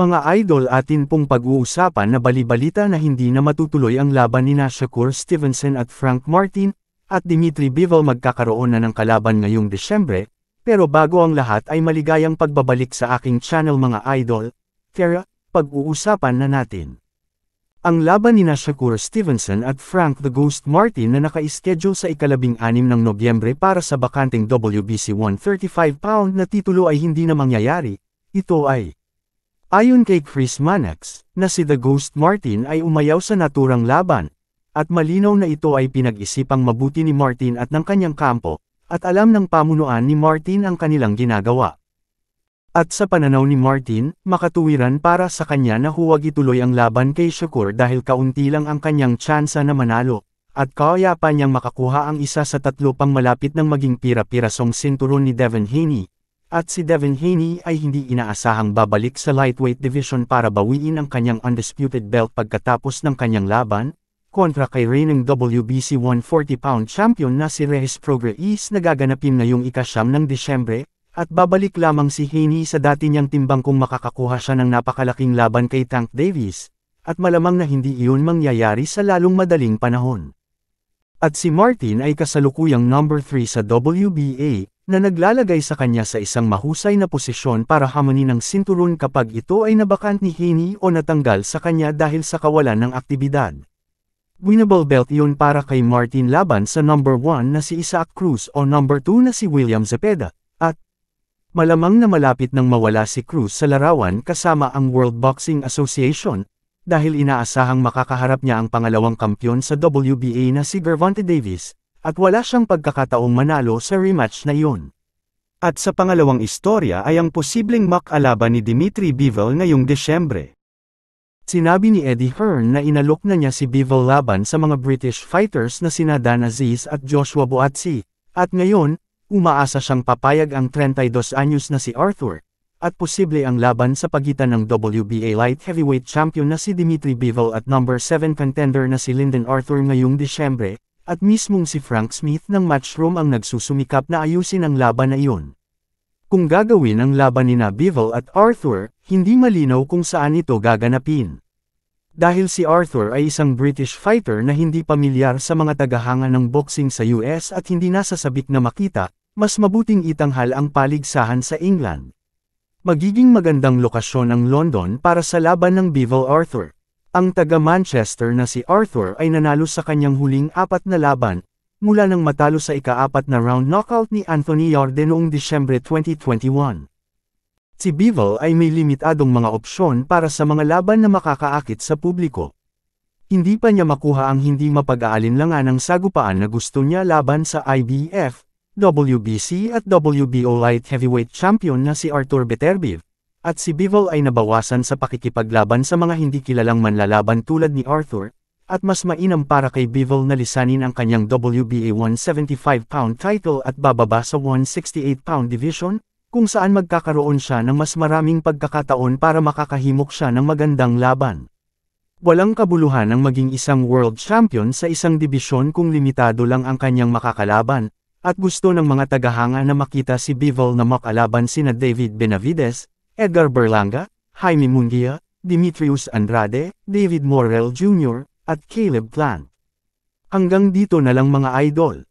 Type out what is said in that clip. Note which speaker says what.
Speaker 1: Mga idol atin pong pag-uusapan na balibalita na hindi na matutuloy ang laban ni Shakur Stevenson at Frank Martin, at Dimitri Bivol magkakaroon na ng kalaban ngayong Desyembre, pero bago ang lahat ay maligayang pagbabalik sa aking channel mga idol, Tara, pag-uusapan na natin. Ang laban ni Shakur Stevenson at Frank the Ghost Martin na naka-schedule sa ikalabing anim ng Nobyembre para sa bakanteng WBC 135 pound na titulo ay hindi na mangyayari, ito ay Ayon kay Chris Mannix, na si The Ghost Martin ay umayaw sa naturang laban, at malinaw na ito ay pinag-isipang mabuti ni Martin at ng kanyang kampo, at alam ng pamunuan ni Martin ang kanilang ginagawa. At sa pananaw ni Martin, makatuwiran para sa kanya na huwag ituloy ang laban kay Shakur dahil kaunti lang ang kanyang tsansa na manalo, at kaya pa niyang makakuha ang isa sa tatlo pang malapit ng maging pira-pirasong sinturon ni Devin Haney, at si Devin Haney ay hindi inaasahang babalik sa lightweight division para bawiin ang kanyang undisputed belt pagkatapos ng kanyang laban, kontra kay reigning WBC 140-pound champion na si Reyes Prograis na gaganapin ngayong ikasyam ng Disyembre, at babalik lamang si Haney sa dati niyang timbang kung makakakuha siya ng napakalaking laban kay Tank Davis, at malamang na hindi iyon mangyayari sa lalong madaling panahon. At si Martin ay kasalukuyang number 3 sa WBA, na naglalagay sa kanya sa isang mahusay na posisyon para hamunin ang sinturon kapag ito ay nabakant ni Haney o natanggal sa kanya dahil sa kawalan ng aktibidad. Winnable belt iyon para kay Martin laban sa number 1 na si Isaac Cruz o number 2 na si William Zepeda, at malamang na malapit nang mawala si Cruz sa larawan kasama ang World Boxing Association dahil inaasahang makakaharap niya ang pangalawang kampyon sa WBA na si Gervonta Davis, at wala siyang pagkakataong manalo sa rematch na iyon. At sa pangalawang istorya ay ang posibleng makalaban ni Dimitri Bivol ngayong Desyembre. Sinabi ni Eddie Hearn na inalok na niya si Bivol laban sa mga British fighters na sina Dan Aziz at Joshua Buatsi, at ngayon, umaasa siyang papayag ang 32 anyos na si Arthur, at posible ang laban sa pagitan ng WBA light heavyweight champion na si Dimitri Bivol at number 7 contender na si Lyndon Arthur ngayong Disyembre, at mismong si Frank Smith ng Matchroom ang nagsusumikap na ayusin ang laban na iyon. Kung gagawin ang laban ni Nabivel at Arthur, hindi malinaw kung saan ito gaganapin. Dahil si Arthur ay isang British fighter na hindi pamilyar sa mga tagahanga ng boxing sa US at hindi nasasabik na makita, mas mabuting itanghal ang paligsahan sa England. Magiging magandang lokasyon ang London para sa laban ng Bivol Arthur. Ang taga-Manchester na si Arthur ay nanalo sa kanyang huling apat na laban, mula nang matalo sa ikaapat na round knockout ni Anthony Yorde noong Disyembre 2021. Si Bivol ay may limitadong mga opsyon para sa mga laban na makakaakit sa publiko. Hindi pa niya makuha ang hindi mapag-aalinlangan ng sagupaan na gusto niya laban sa IBF, WBC at WBO light heavyweight champion na si Arthur Beterbiev. At si Bivol ay nabawasan sa pakikipaglaban sa mga hindi kilalang manlalaban tulad ni Arthur, at mas mainam para kay Bivol na lisanin ang kanyang WBA 175-pound title at bababa sa 168-pound division, kung saan magkakaroon siya ng mas maraming pagkakataon para makakahimok siya ng magandang laban. Walang kabuluhan ang maging isang world champion sa isang dibisyon kung limitado lang ang kanyang makakalaban, at gusto ng mga tagahanga na makita si Bivol na makalaban sina David Benavides, Edgar Berlanga, Jaime Mungia, Dimitrius Andrade, David Morrell Jr., at Caleb Plant. Hanggang dito na lang mga idol.